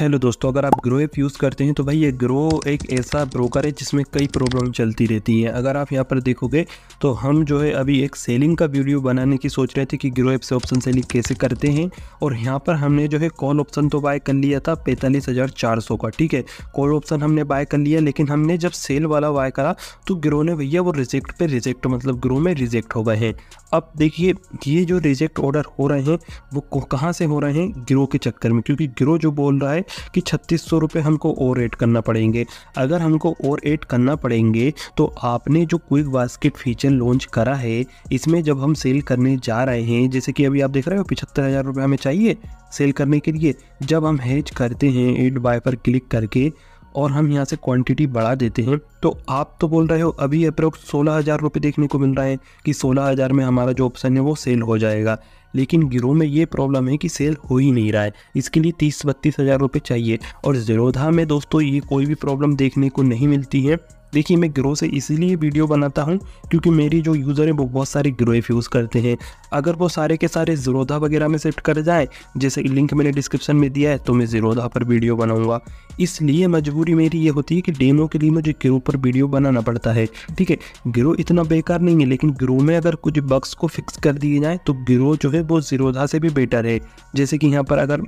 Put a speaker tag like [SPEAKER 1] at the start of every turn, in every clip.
[SPEAKER 1] hello दोस्तों अगर आप ग्रो ऐप यूज़ करते हैं तो भाई ये ग्रो एक ऐसा ब्रोकर है जिसमें कई प्रॉब्लम चलती रहती है अगर आप यहाँ पर देखोगे तो हम जो है अभी एक सेलिंग का वीडियो बनाने की सोच रहे थे कि ग्रो ऐप से ऑप्शन सेलिंग कैसे करते हैं और यहाँ पर हमने जो है कॉल ऑप्शन तो बाय कर लिया था पैंतालीस हज़ार चार सौ का ठीक है कॉल ऑप्शन हमने बाय कर लिया लेकिन हमने जब सेल वाला बाय करा तो ग्रो ने भैया वो रिजेक्ट पर रिजेक्ट मतलब ग्रो में रिजेक्ट हो गए हैं अब देखिए ये जो रिजेक्ट ऑर्डर हो रहे हैं वो कहाँ से हो रहे हैं ग्रो के चक्कर में क्योंकि ग्रो जो बोल रहा है कि छत्तीस सौ रुपये हमको और ऐड करना पड़ेंगे अगर हमको और ऐड करना पड़ेंगे तो आपने जो क्विक बास्केट फीचर लॉन्च करा है इसमें जब हम सेल करने जा रहे हैं जैसे कि अभी आप देख रहे हो पिछहत्तर हज़ार रुपये हमें चाहिए सेल करने के लिए जब हम हैज करते हैं एड बाय पर क्लिक करके और हम यहाँ से क्वांटिटी बढ़ा देते हैं तो आप तो बोल रहे हो अभी अप्रोक्स सोलह हज़ार रुपये देखने को मिल रहा है कि सोलह हज़ार में हमारा जो ऑप्शन है वो सेल हो जाएगा लेकिन गिरोह में ये प्रॉब्लम है कि सेल हो ही नहीं रहा है इसके लिए तीस बत्तीस हज़ार रुपये चाहिए और ज़िरोधा में दोस्तों ये कोई भी प्रॉब्लम देखने को नहीं मिलती है देखिए मैं ग्रो से इसीलिए वीडियो बनाता हूँ क्योंकि मेरी जो यूज़र है वो बहुत सारे एफ यूज़ करते हैं अगर वो सारे के सारे ज़ीरोधा वगैरह में शिफ्ट कर जाएँ जैसे लिंक मैंने डिस्क्रिप्शन में दिया है तो मैं ज़ीरोधा पर वीडियो बनाऊँगा इसलिए मजबूरी मेरी ये होती है कि डेमो के लिए मुझे ग्रो पर वीडियो बनाना पड़ता है ठीक है ग्रो इतना बेकार नहीं है लेकिन ग्रो में अगर कुछ बक्स को फिक्स कर दिए जाएँ तो ग्रो जो है वो ज़ीरोधा से भी बेटर है जैसे कि यहाँ पर अगर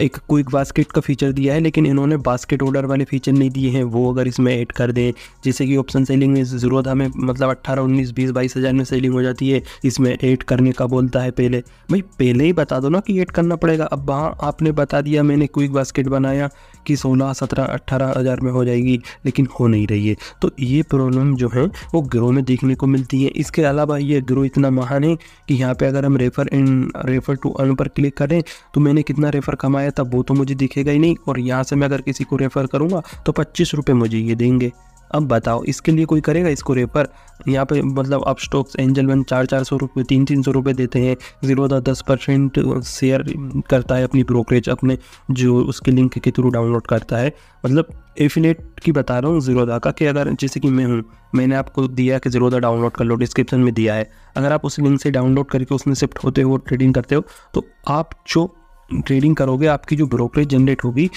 [SPEAKER 1] एक क्विक बास्केट का फीचर दिया है लेकिन इन्होंने बास्केट ऑर्डर वाले फीचर नहीं दिए हैं वो अगर इसमें ऐड कर दें जैसे कि ऑप्शन सेलिंग में ज़रूरत हमें मतलब अट्ठारह उन्नीस बीस बाईस हज़ार में सेलिंग हो जाती है इसमें ऐड करने का बोलता है पहले भाई पहले ही बता दो ना कि ऐड करना पड़ेगा अब वहाँ आपने बता दिया मैंने क्विक बास्केट बनाया कि सोलह सत्रह अट्ठारह हज़ार में हो जाएगी लेकिन हो नहीं रही है तो ये प्रॉब्लम जो है वो ग्रो में देखने को मिलती है इसके अलावा ये ग्रो इतना महान है कि यहाँ पर अगर हम refer in refer to earn पर क्लिक करें तो मैंने कितना रेफ़र कमाया आया था वो तो मुझे दिखेगा ही नहीं और यहाँ से मैं अगर किसी को रेफ़र करूँगा तो पच्चीस रुपये मुझे ये देंगे अब बताओ इसके लिए कोई करेगा इसको रेफर यहाँ पे मतलब अब स्टॉक्स एंजल वन चार चार सौ रुपये तीन तीन सौ रुपये देते हैं जीरो दस दस परसेंट शेयर करता है अपनी ब्रोकरेज अपने जो उसके लिंक के थ्रू डाउनलोड करता है मतलब एफिलेट की बता रहा हूँ जीरोदा का कि अगर जैसे कि मैं हूँ मैंने आपको दिया कि जीरोदा डाउनलोड कर लो डिस्क्रिप्शन में दिया है अगर आप उस लिंक से डाउनलोड करके उसमें शिफ्ट होते हो ट्रेडिंग करते हो तो आप जो ट्रेडिंग करोगे आपकी जो ब्रोकरेज जनरेट होगी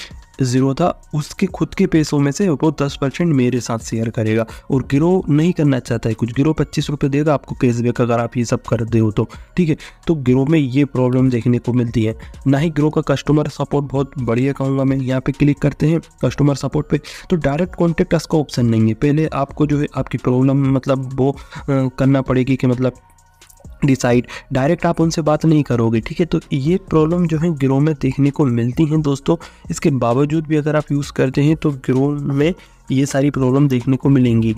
[SPEAKER 1] ज़ीरो था उसके खुद के पैसों में से वो दस परसेंट मेरे साथ शेयर करेगा और गिरो नहीं करना चाहता है कुछ गिरो पच्चीस रुपये देगा आपको कैशबैक अगर आप ये सब कर दे हो तो ठीक है तो गिरो में ये प्रॉब्लम देखने को मिलती है ना ही गिरो का कस्टमर सपोर्ट बहुत बढ़िया कहूँगा मैं यहाँ पे क्लिक करते हैं कस्टमर सपोर्ट पे तो डायरेक्ट कॉन्टेक्ट का ऑप्शन नहीं है पहले आपको जो है आपकी प्रॉब्लम मतलब वो करना पड़ेगी कि मतलब डिसाइड डायरेक्ट आप उनसे बात नहीं करोगे ठीक है तो ये प्रॉब्लम जो है ग्रो में देखने को मिलती हैं दोस्तों इसके बावजूद भी अगर आप यूज़ करते हैं तो ग्रो में ये सारी प्रॉब्लम देखने को मिलेंगी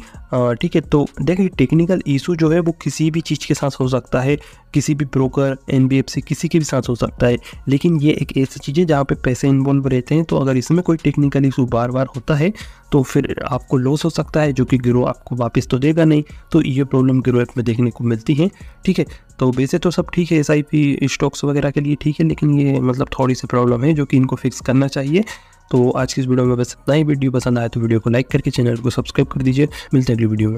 [SPEAKER 1] ठीक है तो देखिए टेक्निकल इशू जो है वो किसी भी चीज़ के साथ हो सकता है किसी भी ब्रोकर एन किसी के भी साथ हो सकता है लेकिन ये एक ऐसी चीज़ है जहाँ पे पैसे इन्वॉल्व रहते हैं तो अगर इसमें कोई टेक्निकल इशू बार बार होता है तो फिर आपको लॉस हो सकता है जो कि ग्रो आपको वापस तो देगा नहीं तो ये प्रॉब्लम ग्रो ऐप में देखने को मिलती है ठीक है तो वैसे तो सब ठीक है एस स्टॉक्स वगैरह के लिए ठीक है लेकिन ये मतलब थोड़ी सी प्रॉब्लम है जो कि इनको फिक्स करना चाहिए तो आज की इस वीडियो में बस इतना ही वीडियो पसंद आया तो वीडियो को लाइक करके चैनल को सब्सक्राइब कर दीजिए मिलते हैं अगली वीडियो में